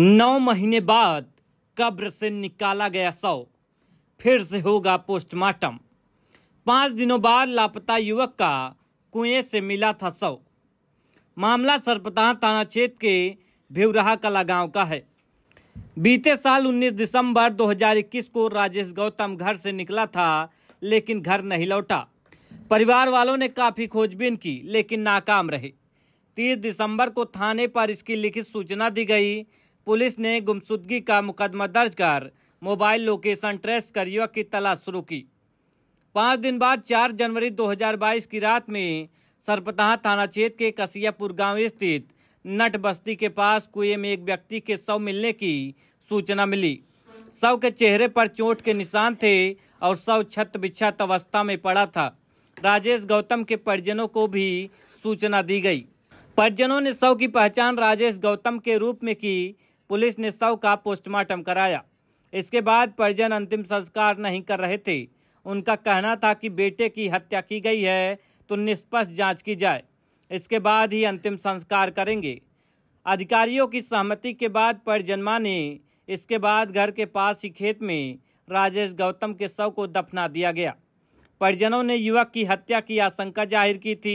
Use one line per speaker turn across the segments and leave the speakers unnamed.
नौ महीने बाद कब्र से निकाला गया शव फिर से होगा पोस्टमार्टम पाँच दिनों बाद लापता युवक का कुएं से मिला था शव मामला सरपताह थाना क्षेत्र के भिवराहा कला गांव का है बीते साल 19 दिसंबर 2021 को राजेश गौतम घर से निकला था लेकिन घर नहीं लौटा परिवार वालों ने काफ़ी खोजबीन की लेकिन नाकाम रहे तीस दिसंबर को थाने पर इसकी लिखित सूचना दी गई पुलिस ने गुमशुदगी का मुकदमा दर्ज कर मोबाइल लोकेशन ट्रेस कर युवक की तलाश शुरू की पाँच दिन बाद 4 जनवरी 2022 की रात में सरपतहा थाना क्षेत्र के कसियापुर गांव स्थित नट बस्ती के पास कुएं में एक व्यक्ति के शव मिलने की सूचना मिली शव के चेहरे पर चोट के निशान थे और शव छत बिछत अवस्था में पड़ा था राजेश गौतम के परिजनों को भी सूचना दी गई परिजनों ने शव की पहचान राजेश गौतम के रूप में की पुलिस ने शव का पोस्टमार्टम कराया इसके बाद परिजन अंतिम संस्कार नहीं कर रहे थे उनका कहना था कि बेटे की हत्या की गई है तो निष्पक्ष जांच की जाए इसके बाद ही अंतिम संस्कार करेंगे अधिकारियों की सहमति के बाद परिजन ने इसके बाद घर के पास ही खेत में राजेश गौतम के शव को दफना दिया गया परिजनों ने युवक की हत्या की आशंका जाहिर की थी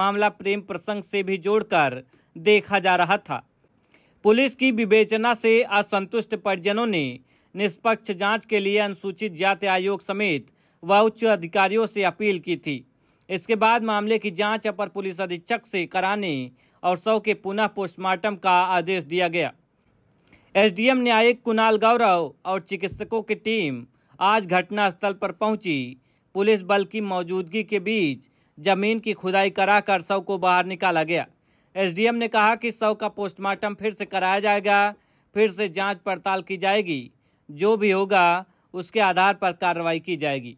मामला प्रेम प्रसंग से भी जोड़कर देखा जा रहा था पुलिस की विवेचना से असंतुष्ट परिजनों ने निष्पक्ष जांच के लिए अनुसूचित जाति आयोग समेत व उच्च अधिकारियों से अपील की थी इसके बाद मामले की जांच अपर पुलिस अधीक्षक से कराने और सौ के पुनः पोस्टमार्टम का आदेश दिया गया एसडीएम न्यायिक कुणाल गौरव और चिकित्सकों की टीम आज घटनास्थल पर पहुंची पुलिस बल की मौजूदगी के बीच जमीन की खुदाई कराकर शव को बाहर निकाला गया एसडीएम ने कहा कि शव का पोस्टमार्टम फिर से कराया जाएगा फिर से जांच पड़ताल की जाएगी जो भी होगा उसके आधार पर कार्रवाई की जाएगी